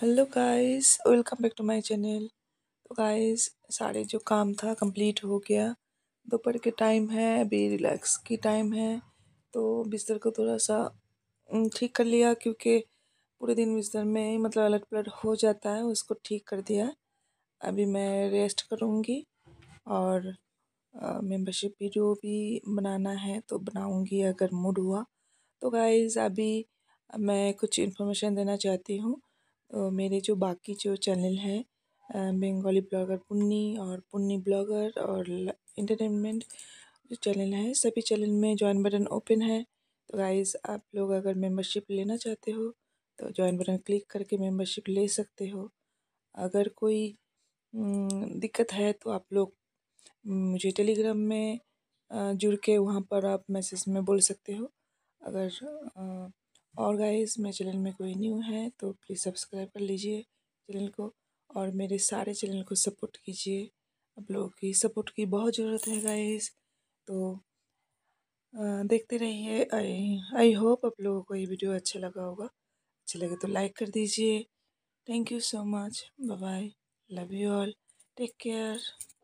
hello guys welcome back to my channel तो guys सारे जो काम था कंप्लीट हो गया दोपहर के टाइम है अभी रिलैक्स की टाइम है तो बिस्तर को थोड़ा सा ठीक कर लिया क्योंकि पूरे दिन बिस्तर में मतलब अलट पलट हो जाता है उसको ठीक कर दिया अभी मैं रेस्ट करूँगी और मेंबरशिप वीडियो भी बनाना है तो बनाऊँगी अगर मूड हुआ तो गाइज़ अभी मैं कुछ इन्फॉर्मेशन देना चाहती हूँ मेरे जो बाकी जो चैनल हैं बंगाली ब्लॉगर पुन्नी और पुन्नी ब्लॉगर और इंटरटेनमेंट जो चैनल हैं सभी चैनल में जॉइन बटन ओपन है तो गाइज़ आप लोग अगर मेंबरशिप लेना चाहते हो तो जॉइन बटन क्लिक करके मेंबरशिप ले सकते हो अगर कोई दिक्कत है तो आप लोग मुझे टेलीग्राम में जुड़ के वहाँ पर आप मैसेज में बोल सकते हो अगर और गाइज मेरे चैनल में कोई न्यू है तो प्लीज़ सब्सक्राइब कर लीजिए चैनल को और मेरे सारे चैनल को सपोर्ट कीजिए आप लोगों की सपोर्ट की बहुत ज़रूरत है गाइज़ तो आ, देखते रहिए आई होप आप लोगों को ये वीडियो अच्छा लगा होगा अच्छा लगे तो लाइक कर दीजिए thank you so much bye love you all take care